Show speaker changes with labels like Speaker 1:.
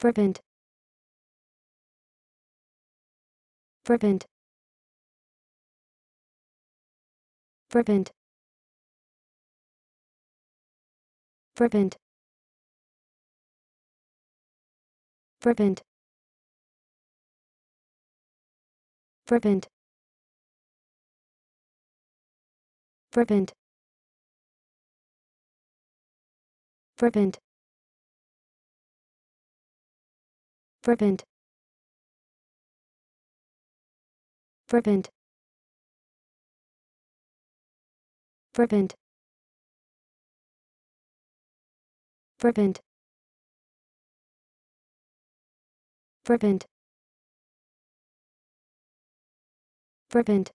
Speaker 1: Fervent. Fervent. Fervent. Fervent. Fervent. Fervent. Fervent. Brabant fervent fervent fervent fervent fervent fervent